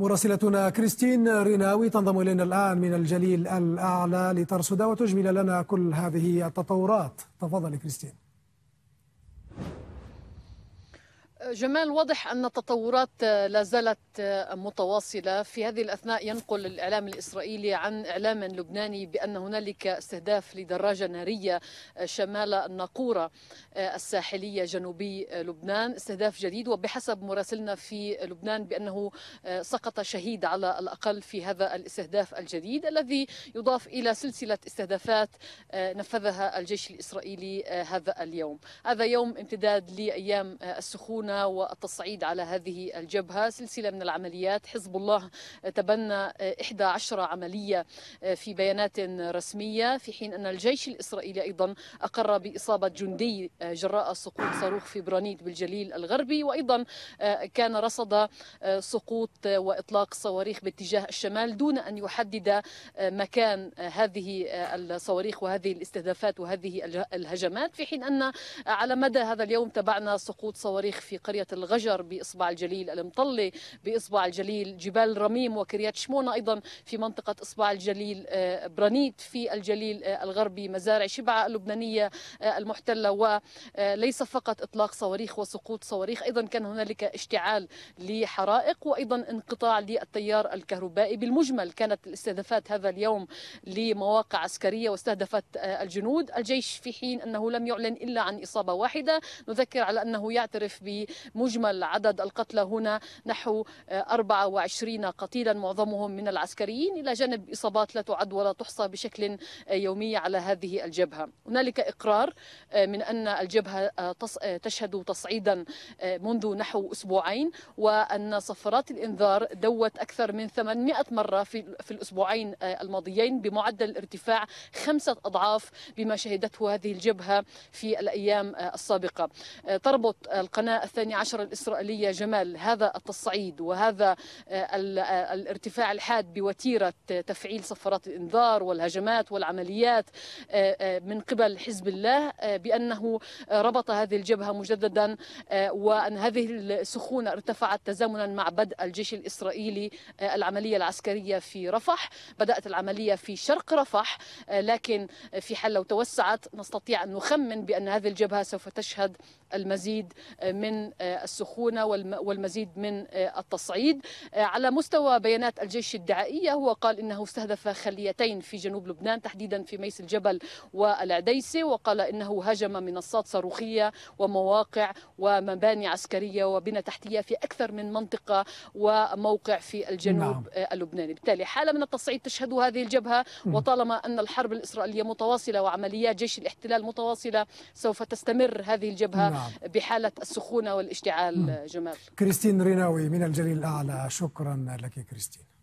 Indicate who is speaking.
Speaker 1: مراسلتنا كريستين ريناوي تنضم إلينا الآن من الجليل الأعلى لترصد وتجمل لنا كل هذه التطورات تفضل كريستين جمال واضح أن التطورات آه، لا زالت آه، متواصلة في هذه الأثناء ينقل الإعلام الإسرائيلي عن إعلام لبناني بأن هنالك استهداف لدراجة نارية آه، شمال الناقورة الساحلية جنوبي لبنان استهداف جديد وبحسب مراسلنا في لبنان بأنه سقط شهيد على الأقل في هذا الاستهداف الجديد الذي يضاف إلى سلسلة استهدافات نفذها الجيش الإسرائيلي هذا اليوم هذا يوم امتداد لأيام السخونة الهنا والتصعيد على هذه الجبهة سلسلة من العمليات حزب الله تبنى 11 عملية في بيانات رسمية في حين أن الجيش الإسرائيلي أيضا أقر بإصابة جندي جراء سقوط صاروخ في برانيت بالجليل الغربي وأيضا كان رصد سقوط وإطلاق صواريخ باتجاه الشمال دون أن يحدد مكان هذه الصواريخ وهذه الاستهدافات وهذه الهجمات في حين أن على مدى هذا اليوم تبعنا سقوط صواريخ في قرية الغجر بإصبع الجليل المطلة بإصبع الجليل جبال رميم وكريات شمونة أيضا في منطقة إصبع الجليل آه، برانيت في الجليل آه، الغربي مزارع شبعة اللبنانية آه، المحتلة وليس فقط إطلاق صواريخ وسقوط صواريخ أيضا كان هنالك اشتعال لحرائق وأيضا انقطاع للتيار الكهربائي بالمجمل كانت الاستهدافات هذا اليوم لمواقع عسكرية واستهدفت الجنود الجيش في حين أنه لم يعلن إلا عن إصابة واحدة نذكر على أنه يعترف ب مجمل عدد القتلى هنا نحو 24 آه، قتيلا معظمهم من العسكريين إلى جانب إصابات لا تعد ولا تحصى بشكل آه، يومي على هذه الجبهة هنالك إقرار آه، من أن الجبهة تشهد تصعيدا منذ نحو أسبوعين وأن صفارات الإنذار دوت أكثر من 800 مرة في الأسبوعين الماضيين بمعدل ارتفاع خمسة أضعاف بما شهدته هذه الجبهة في الأيام السابقة تربط القناة الثاني عشر الإسرائيلية جمال هذا التصعيد وهذا آه، آه، الارتفاع الحاد بوتيرة تفعيل صفارات الإنذار والهجمات والعمليات آه، من قبل حزب الله بأنه ربط هذه الجبهة مجددا وأن هذه السخونة ارتفعت تزامنا مع بدء الجيش الإسرائيلي العملية العسكرية في رفح بدأت العملية في شرق رفح لكن في حال لو توسعت نستطيع أن نخمن بأن هذه الجبهة سوف تشهد المزيد من آه، السخونة والمزيد من آه، التصعيد آه، على مستوى بيانات الجيش الدعائية هو قال إنه استهدف خليتين في جنوب لبنان تحديدا في ميس الجبل والعديسة وقال إنه هجم منصات صاروخية ومواقع ومباني عسكرية وبنى تحتية في أكثر من منطقة وموقع في الجنوب نعم. اللبناني بالتالي حالة من التصعيد تشهد هذه الجبهة وطالما أن الحرب الإسرائيلية متواصلة وعمليات جيش الاحتلال متواصلة سوف تستمر هذه الجبهة نعم. بحالة السخونة والاشتعال جمال كريستين ريناوي من الجليل الأعلى شكرا لك كريستين